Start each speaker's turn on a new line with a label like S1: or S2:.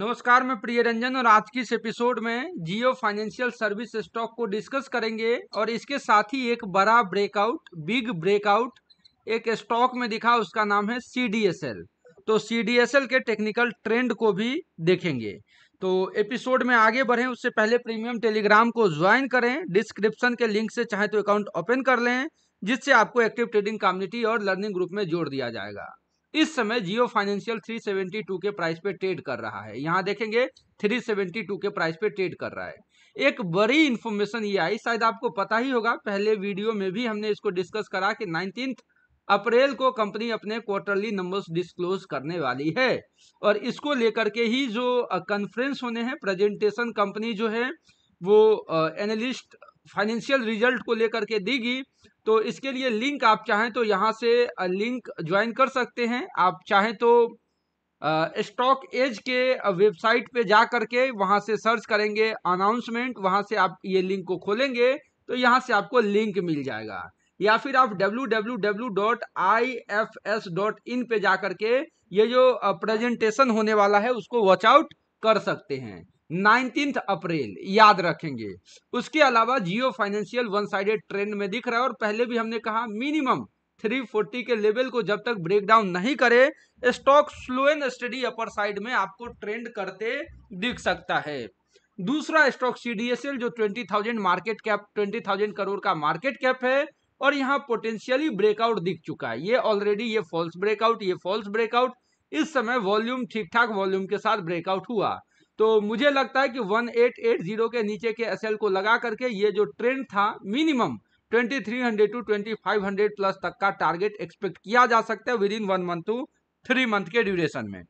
S1: नमस्कार मैं प्रिय रंजन और आज की इस एपिसोड में जियो फाइनेंशियल सर्विस स्टॉक को डिस्कस करेंगे और इसके साथ ही एक बड़ा ब्रेकआउट बिग ब्रेकआउट एक स्टॉक में दिखा उसका नाम है सी तो सी के टेक्निकल ट्रेंड को भी देखेंगे तो एपिसोड में आगे बढ़ें उससे पहले प्रीमियम टेलीग्राम को ज्वाइन करें डिस्क्रिप्शन के लिंक से चाहे तो अकाउंट ओपन कर लें जिससे आपको एक्टिव ट्रेडिंग कम्युनिटी और लर्निंग ग्रुप में जोड़ दिया जाएगा इस समय जियो फाइनेंशियल 372 के प्राइस पे ट्रेड कर रहा है यहाँ देखेंगे 372 के प्राइस पे ट्रेड कर रहा है एक बड़ी इन्फॉर्मेशन ये आई शायद आपको पता ही होगा पहले वीडियो में भी हमने इसको डिस्कस करा कि नाइनटीन अप्रैल को कंपनी अपने क्वार्टरली नंबर्स डिस्क्लोज करने वाली है और इसको लेकर के ही जो कन्फ्रेंस होने हैं प्रेजेंटेशन कंपनी जो है वो एनालिस्ट फाइनेंशियल रिजल्ट को लेकर के देगी तो इसके लिए लिंक आप चाहें तो यहाँ से लिंक ज्वाइन कर सकते हैं आप चाहें तो स्टॉक एज के वेबसाइट पे जा करके वहाँ से सर्च करेंगे अनाउंसमेंट वहाँ से आप ये लिंक को खोलेंगे तो यहाँ से आपको लिंक मिल जाएगा या फिर आप www.ifs.in पे जा करके ये जो प्रेजेंटेशन होने वाला है उसको वॉचआउट कर सकते हैं नाइनटीन अप्रैल याद रखेंगे उसके अलावा Jio financial one sided trend में दिख रहा है और पहले भी हमने कहा मिनिमम 340 के लेवल को जब तक ब्रेक डाउन नहीं करे stock slow and steady upper side में आपको ट्रेंड करते दिख सकता है दूसरा स्टॉक सी जो 20,000 मार्केट कैप 20,000 करोड़ का मार्केट कैप है और यहाँ पोटेंशियली ब्रेकआउट दिख चुका है ये ऑलरेडी ये फॉल्स ब्रेकआउट ये फॉल्स ब्रेकआउट इस समय वॉल्यूम ठीक ठाक वॉल्यूम के साथ ब्रेकआउट हुआ तो मुझे लगता है कि 1880 के नीचे के एसएल को लगा करके ये जो ट्रेंड था मिनिमम 2300 टू 2500 प्लस तक का टारगेट एक्सपेक्ट किया जा सकता है within one month two three month के ड्यूरेशन में